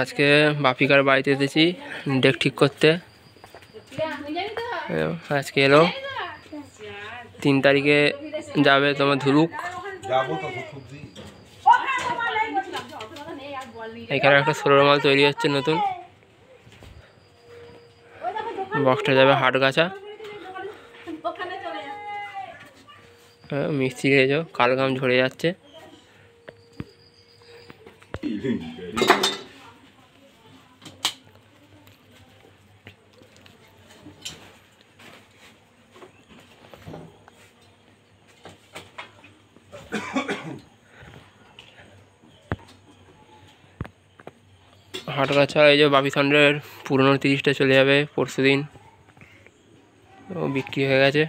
আজকে বাপিকার বাড়িতে এসেছি ডেক ঠিক করতে আজকে এলো তিন তারিখে যাবে তোমার ধুলুক এখানে একটা সোলার মাল তৈরি হচ্ছে নতুন বক্সটা যাবে হাটগাছা মিস্ত্রি এসো কালগাম ঝরে যাচ্ছে হাটগাছা এই যে বাবি ষণ্ডের পুরনো তিরিশটা চলে যাবে পরশু দিন ও বিক্রি হয়ে গেছে